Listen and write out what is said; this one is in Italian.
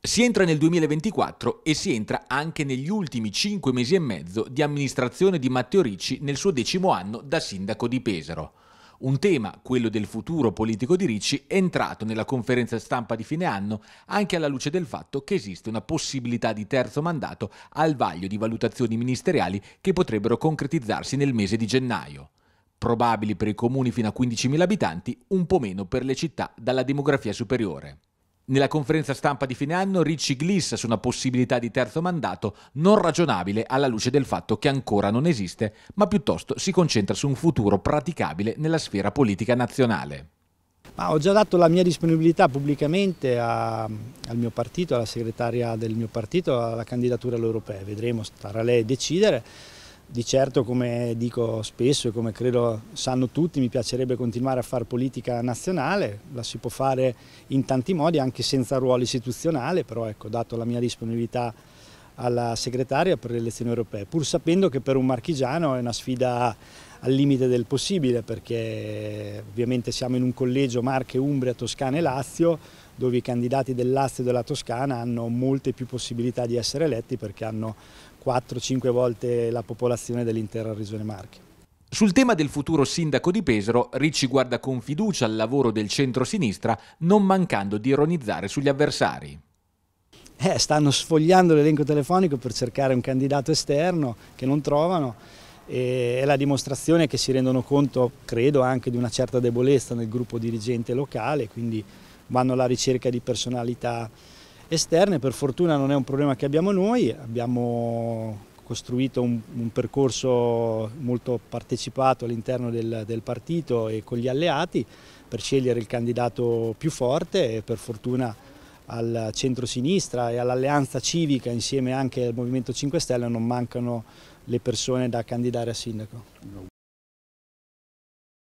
Si entra nel 2024 e si entra anche negli ultimi 5 mesi e mezzo di amministrazione di Matteo Ricci nel suo decimo anno da sindaco di Pesaro. Un tema, quello del futuro politico di Ricci, è entrato nella conferenza stampa di fine anno anche alla luce del fatto che esiste una possibilità di terzo mandato al vaglio di valutazioni ministeriali che potrebbero concretizzarsi nel mese di gennaio. Probabili per i comuni fino a 15.000 abitanti, un po' meno per le città dalla demografia superiore. Nella conferenza stampa di fine anno Ricci glissa su una possibilità di terzo mandato non ragionabile alla luce del fatto che ancora non esiste, ma piuttosto si concentra su un futuro praticabile nella sfera politica nazionale. Ma ho già dato la mia disponibilità pubblicamente a, al mio partito, alla segretaria del mio partito, alla candidatura all'Europea. Vedremo, starà lei a decidere. Di certo, come dico spesso e come credo sanno tutti, mi piacerebbe continuare a fare politica nazionale, la si può fare in tanti modi anche senza ruolo istituzionale, però ecco, dato la mia disponibilità alla segretaria per le elezioni europee, pur sapendo che per un marchigiano è una sfida al limite del possibile perché ovviamente siamo in un collegio Marche, Umbria, Toscana e Lazio dove i candidati del Lazio e della Toscana hanno molte più possibilità di essere eletti perché hanno 4-5 volte la popolazione dell'intera regione Marche. Sul tema del futuro sindaco di Pesaro, Ricci guarda con fiducia al lavoro del centro-sinistra, non mancando di ironizzare sugli avversari eh, stanno sfogliando l'elenco telefonico per cercare un candidato esterno che non trovano e è la dimostrazione che si rendono conto, credo, anche di una certa debolezza nel gruppo dirigente locale, quindi vanno alla ricerca di personalità esterne. Per fortuna non è un problema che abbiamo noi, abbiamo costruito un, un percorso molto partecipato all'interno del, del partito e con gli alleati per scegliere il candidato più forte e per fortuna al centro-sinistra e all'alleanza civica insieme anche al Movimento 5 Stelle non mancano le persone da candidare a sindaco.